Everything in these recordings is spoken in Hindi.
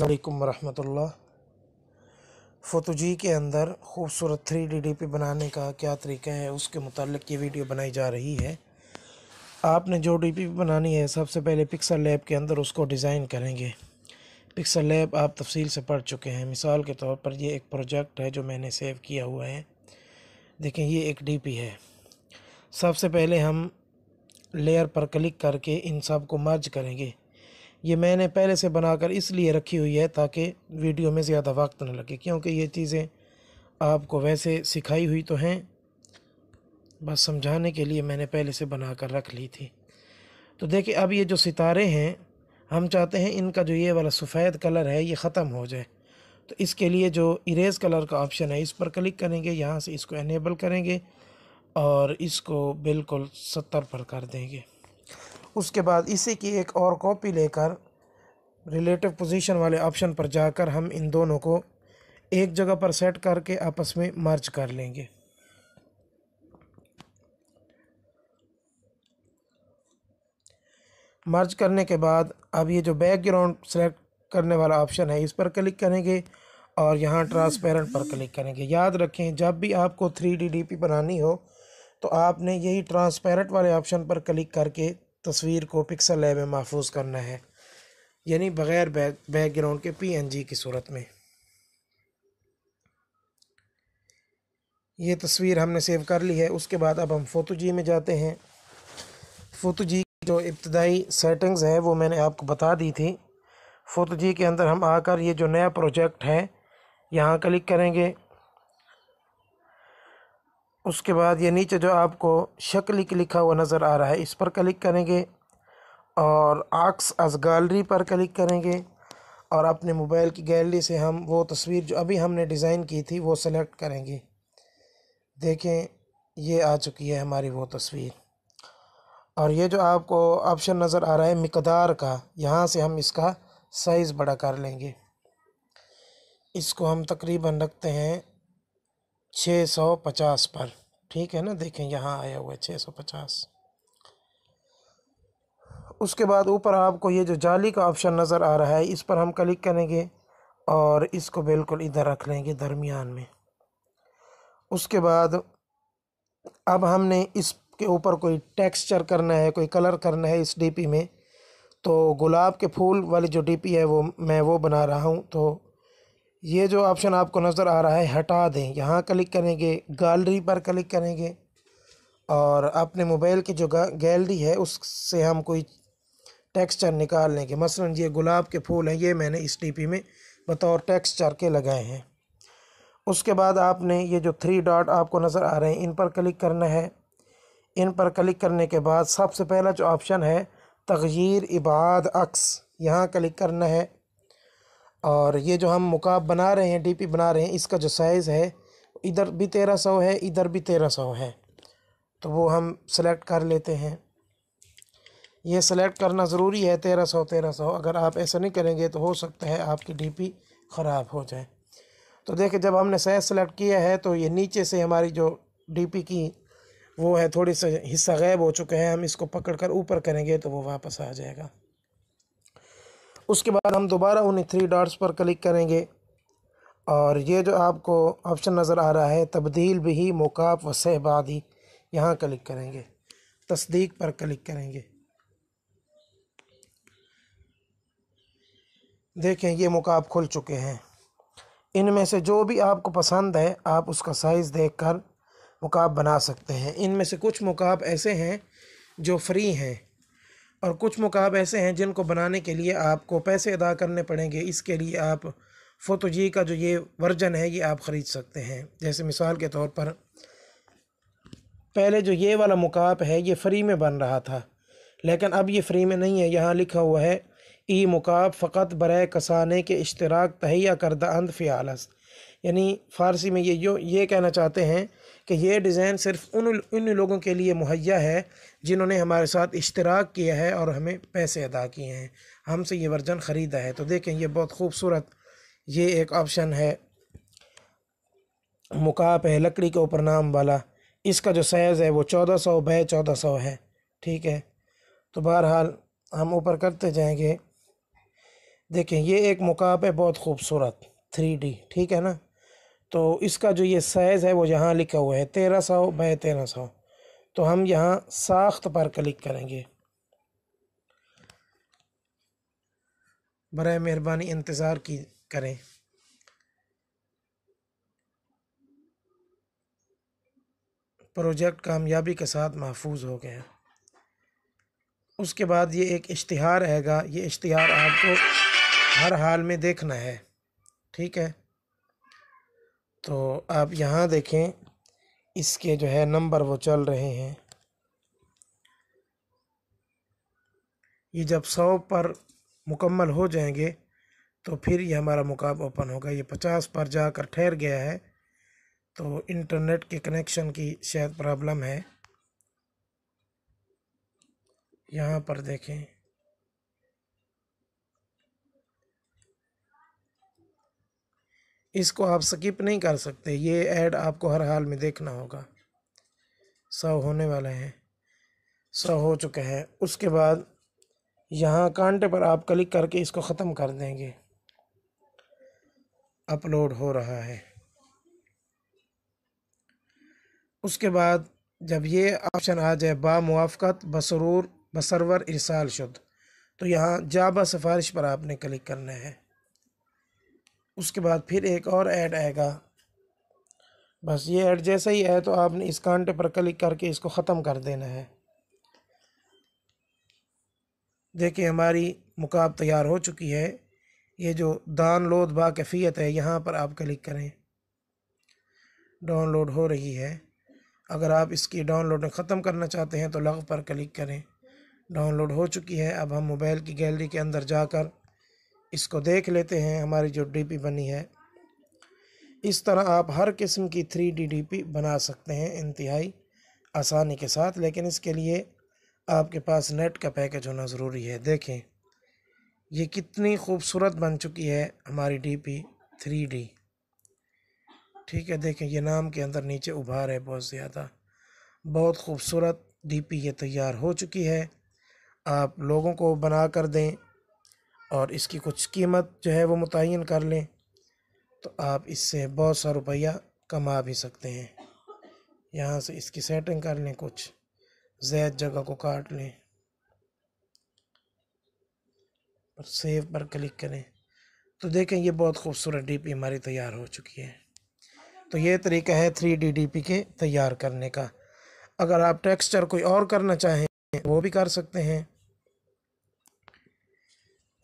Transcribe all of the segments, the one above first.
अल्लाम वरहमतुल्ला फ़ोतोजी के अंदर खूबसूरत थ्री डी डी पी बनाने का क्या तरीका है उसके मतलब ये वीडियो बनाई जा रही है आपने जो डी पी बनानी है सबसे पहले पिक्सल लैब के अंदर उसको डिज़ाइन करेंगे पिक्सल लैब आप तफसील से पढ़ चुके हैं मिसाल के तौर पर ये एक प्रोजेक्ट है जो मैंने सेव किया हुआ है देखें ये एक डी पी है सबसे पहले हम लेयर पर क्लिक करके इन सब को मर्ज करेंगे ये मैंने पहले से बनाकर इसलिए रखी हुई है ताकि वीडियो में ज़्यादा वक्त न लगे क्योंकि ये चीज़ें आपको वैसे सिखाई हुई तो हैं बस समझाने के लिए मैंने पहले से बना कर रख ली थी तो देखिए अब ये जो सितारे हैं हम चाहते हैं इनका जो ये वाला सफ़ेद कलर है ये ख़त्म हो जाए तो इसके लिए जो इरेज़ कलर का ऑप्शन है इस पर क्लिक करेंगे यहाँ से इसको इनेबल करेंगे और इसको बिल्कुल सत्तर पर कर देंगे उसके बाद इसी की एक और कॉपी लेकर रिलेटिव पोजीशन वाले ऑप्शन पर जाकर हम इन दोनों को एक जगह पर सेट करके आपस में मर्ज कर लेंगे मर्ज करने के बाद अब ये जो बैकग्राउंड सेलेक्ट करने वाला ऑप्शन है इस पर क्लिक करेंगे और यहाँ ट्रांसपेरेंट पर क्लिक करेंगे याद रखें जब भी आपको थ्री डी डी पी बनानी हो तो आपने यही ट्रांसपेरेंट वाले ऑप्शन पर क्लिक करके तस्वीर को पिक्सल है में महफूज करना है यानी बग़ैर बैकग्राउंड के पीएनजी की सूरत में ये तस्वीर हमने सेव कर ली है उसके बाद अब हम फोटो जी में जाते हैं फोटो जी की जो इब्तदाई सेटिंग्स हैं वो मैंने आपको बता दी थी फोटो जी के अंदर हम आकर ये जो नया प्रोजेक्ट है यहाँ क्लिक करेंगे उसके बाद ये नीचे जो आपको शक्लिक लिखा हुआ नज़र आ रहा है इस पर क्लिक करेंगे और आक्स अज गैलरी पर क्लिक करेंगे और अपने मोबाइल की गैलरी से हम वो तस्वीर जो अभी हमने डिज़ाइन की थी वो सेलेक्ट करेंगे देखें ये आ चुकी है हमारी वो तस्वीर और ये जो आपको ऑप्शन नज़र आ रहा है मकदार का यहाँ से हम इसका साइज़ बड़ा कर लेंगे इसको हम तकरीबन रखते हैं छः सौ पचास पर ठीक है ना देखें यहाँ आया हुआ है छः सौ पचास उसके बाद ऊपर आपको ये जो जाली का ऑप्शन नज़र आ रहा है इस पर हम क्लिक करेंगे और इसको बिल्कुल इधर रख लेंगे दरमियान में उसके बाद अब हमने इसके ऊपर कोई टेक्सचर करना है कोई कलर करना है इस डीपी में तो गुलाब के फूल वाली जो डीपी है वो मैं वो बना रहा हूँ तो ये जो ऑप्शन आपको नज़र आ रहा है हटा दें यहाँ क्लिक करेंगे गैलरी पर क्लिक करेंगे और अपने मोबाइल की जो गैलरी है उससे हम कोई टेक्सचर निकाल लेंगे मसलन ये गुलाब के फूल हैं ये मैंने इस टीपी में बतौर टेक्सचर के लगाए हैं उसके बाद आपने ये जो थ्री डॉट आपको नज़र आ रहे हैं इन पर क्लिक करना है इन पर क्लिक करने के बाद सबसे पहला जो ऑप्शन है तगीर इबाद अक्स यहाँ क्लिक करना है और ये जो हम मुकाब बना रहे हैं डीपी बना रहे हैं इसका जो साइज़ है इधर भी तेरह सौ है इधर भी तेरह सौ है तो वो हम सेलेक्ट कर लेते हैं ये सेलेक्ट करना ज़रूरी है तेरह सौ तेरह सौ अगर आप ऐसा नहीं करेंगे तो हो सकता है आपकी डीपी ख़राब हो जाए तो देखिए जब हमने साइज़ सेलेक्ट किया है तो ये नीचे से हमारी जो डी की वो है थोड़ी सा हिस्सा गायब हो चुका है हम इसको पकड़ कर ऊपर करेंगे तो वो वापस आ जाएगा उसके बाद हम दोबारा उन्हीं थ्री डॉट्स पर क्लिक करेंगे और ये जो आपको ऑप्शन नज़र आ रहा है तब्दील भी मुकाब व सहबादी यहाँ क्लिक करेंगे तस्दीक पर क्लिक करेंगे देखें ये मुकाब खुल चुके हैं इनमें से जो भी आपको पसंद है आप उसका साइज़ देख कर मुकाब बना सकते हैं इनमें से कुछ मुकाब ऐसे हैं जो फ्री हैं और कुछ मुकाब ऐसे हैं जिनको बनाने के लिए आपको पैसे अदा करने पड़ेंगे इसके लिए आप फोतोजी का जो ये वर्जन है ये आप ख़रीद सकते हैं जैसे मिसाल के तौर पर पहले जो ये वाला मुकाब है ये फ्री में बन रहा था लेकिन अब ये फ्री में नहीं है यहाँ लिखा हुआ है ई मुकाब फ़कत बर कसाने के इश्तराक तहिया करदा अंद फ़ियालस यानी फ़ारसी में ये यो ये कहना चाहते हैं कि ये डिज़ाइन सिर्फ़ उन उन लोगों के लिए मुहैया है जिन्होंने हमारे साथ इश्तराक किया है और हमें पैसे अदा किए हैं हमसे ये वर्जन ख़रीदा है तो देखें ये बहुत खूबसूरत ये एक ऑप्शन है मुकाप है लकड़ी के ऊपर नाम वाला इसका जो साइज़ है वो चौदह सौ बाय चौदह सौ है ठीक है तो बहरहाल हम ऊपर करते जाएंगे देखें ये एक मुकाप है बहुत खूबसूरत थ्री डी ठीक है ना तो इसका जो ये साइज़ है वो यहाँ लिखा हुआ है तेरह सौ बाय तेरह सौ तो हम यहाँ साख्त पर क्लिक करेंगे बर मेहरबानी इंतज़ार की करें प्रोजेक्ट कामयाबी के साथ महफूज हो गया उसके बाद ये एक इश्तहार आएगा ये इश्तहार आपको हर हाल में देखना है ठीक है तो आप यहाँ देखें इसके जो है नंबर वो चल रहे हैं ये जब सौ पर मुकम्मल हो जाएंगे तो फिर ये हमारा मुकाब ओपन होगा ये पचास पर जाकर ठहर गया है तो इंटरनेट के कनेक्शन की शायद प्रॉब्लम है यहाँ पर देखें इसको आप स्किप नहीं कर सकते ये ऐड आपको हर हाल में देखना होगा सौ होने वाले हैं सौ हो चुका है उसके बाद यहाँ कांटे पर आप क्लिक करके इसको ख़त्म कर देंगे अपलोड हो रहा है उसके बाद जब ये ऑप्शन आ जाए बामुआफ़त बसरूर बसरवर इरसाल शुद्ध तो यहाँ जाबा सिफारिश पर आपने क्लिक करना है उसके बाद फिर एक और ऐड आएगा बस ये ऐड जैसा ही है तो आपने इस कांटे पर क्लिक करके इसको ख़त्म कर देना है देखिए हमारी मुकाब तैयार हो चुकी है ये जो दान लोद कैफियत है यहाँ पर आप क्लिक करें डाउनलोड हो रही है अगर आप इसकी डाउनलोड ख़त्म करना चाहते हैं तो लग पर क्लिक करें डाउनलोड हो चुकी है अब हम मोबाइल की गैलरी के अंदर जाकर इसको देख लेते हैं हमारी जो डीपी बनी है इस तरह आप हर किस्म की थ्री डी डी पी बना सकते हैं इंतहाई आसानी के साथ लेकिन इसके लिए आपके पास नेट का पैकेज होना ज़रूरी है देखें ये कितनी खूबसूरत बन चुकी है हमारी डी पी थ्री डी ठीक है देखें ये नाम के अंदर नीचे उभार है बहुत ज़्यादा बहुत खूबसूरत डी पी ये तैयार हो चुकी है आप लोगों को बना कर दें और इसकी कुछ कीमत जो है वो मुतन कर लें तो आप इससे बहुत सा रुपया कमा भी सकते हैं यहाँ से इसकी सेटिंग कर लें कुछ जैद जगह को काट लें और सेव पर क्लिक करें तो देखें ये बहुत खूबसूरत डीपी हमारी तैयार हो चुकी है तो ये तरीका है थ्री डी डी पी के तैयार करने का अगर आप टेक्सचर कोई और करना चाहें वो भी कर सकते हैं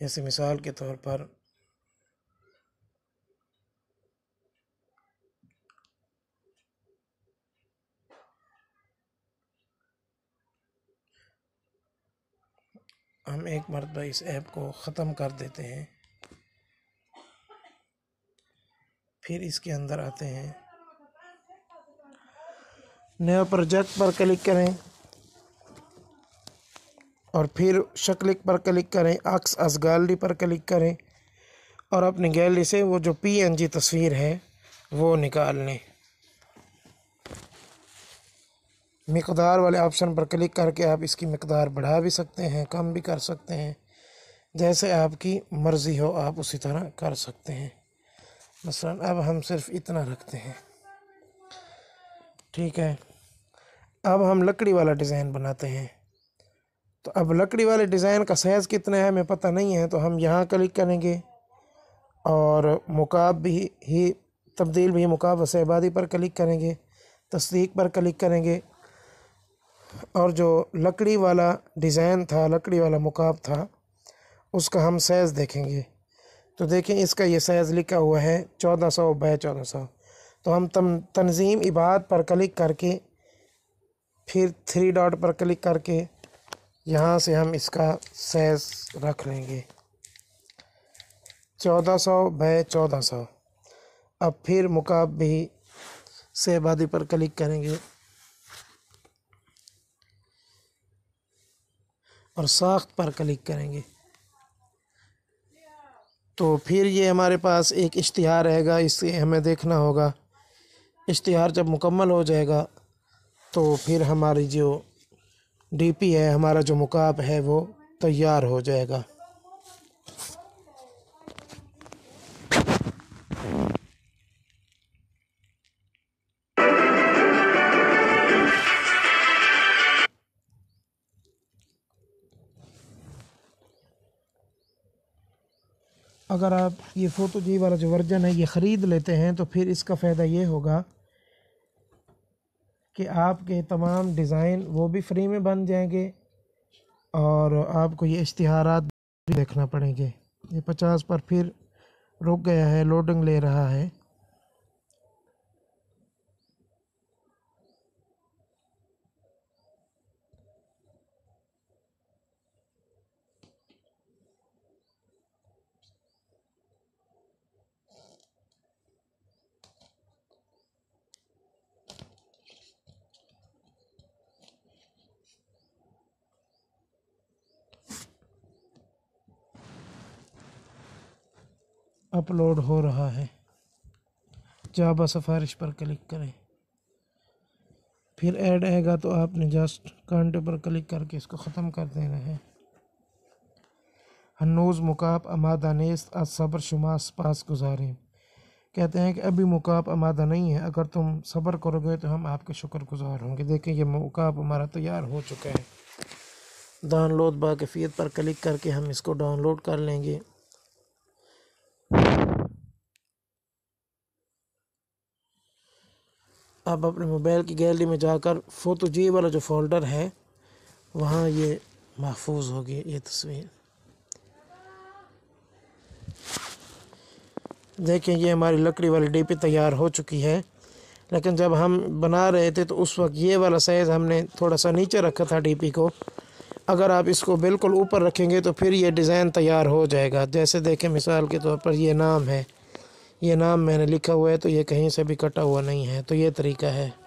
जैसे मिसाल के तौर पर हम एक मरतबा इस ऐप को ख़त्म कर देते हैं फिर इसके अंदर आते हैं नया प्रोजेक्ट पर क्लिक करें और फिर शक्ल पर क्लिक करें अक्स अस गैलरी पर क्लिक करें और अपनी गैलरी से वो जो पीएनजी तस्वीर है वो निकाल लें मकदार वाले ऑप्शन पर क्लिक करके आप इसकी मकदार बढ़ा भी सकते हैं कम भी कर सकते हैं जैसे आपकी मर्ज़ी हो आप उसी तरह कर सकते हैं मसलन अब हम सिर्फ इतना रखते हैं ठीक है अब हम लकड़ी वाला डिज़ाइन बनाते हैं तो अब लकड़ी वाले डिज़ाइन का साइज़ कितना है हमें पता नहीं है तो हम यहाँ क्लिक करेंगे और मुकाब भी ही तब्दील भी मुकाब वसैबादी पर क्लिक करेंगे तस्दीक पर क्लिक करेंगे और जो लकड़ी वाला डिज़ाइन था लकड़ी वाला मुकाब था उसका हम साइज़ देखेंगे तो देखें इसका ये साइज़ लिखा हुआ है चौदह सौ बाय चौदह सौ तो हम तम तनज़ीम इबाद पर क्लिक करके फिर थ्री डॉट पर क्लिक करके यहाँ से हम इसका सैज रख लेंगे चौदह सौ बाय चौदह सौ अब फिर मुकाब भी सेबादी पर क्लिक करेंगे और साख्त पर क्लिक करेंगे तो फिर ये हमारे पास एक इश्तिहार रहेगा इसे हमें देखना होगा इश्तहार जब मुकम्मल हो जाएगा तो फिर हमारी जो डीपी है हमारा जो मुकाब है वो तैयार हो जाएगा अगर आप ये फ़ोटो जी वाला जो वर्जन है ये ख़रीद लेते हैं तो फिर इसका फ़ायदा ये होगा कि आपके तमाम डिज़ाइन वो भी फ्री में बन जाएंगे और आपको ये इश्तहार भी देखना पड़ेंगे ये पचास पर फिर रुक गया है लोडिंग ले रहा है अपलोड हो रहा है जावा सिफारिश पर क्लिक करें फिर ऐड आएगा तो आपने जस्ट कंट पर क्लिक करके इसको ख़त्म कर देना है हनोज़ मुकाब अमादानेस असब्र शुमा पास गुजारें कहते हैं कि अभी मुकाब अमादा नहीं है अगर तुम सब्र करोगे तो हम आपके गुज़ार होंगे देखें ये मुकाब हमारा तैयार हो चुका है डाउनलोड बाकफ़ीत पर क्लिक करके हम इसको डाउनलोड कर लेंगे आप अपने मोबाइल की गैलरी में जाकर फ़ोटो जी वाला जो फ़ोल्डर है वहाँ ये महफूज होगी ये तस्वीर देखें ये हमारी लकड़ी वाली डीपी तैयार हो चुकी है लेकिन जब हम बना रहे थे तो उस वक्त ये वाला साइज़ हमने थोड़ा सा नीचे रखा था डीपी को अगर आप इसको बिल्कुल ऊपर रखेंगे तो फिर ये डिज़ाइन तैयार हो जाएगा जैसे देखें मिसाल के तौर पर यह नाम है ये नाम मैंने लिखा हुआ है तो ये कहीं से भी कटा हुआ नहीं है तो ये तरीका है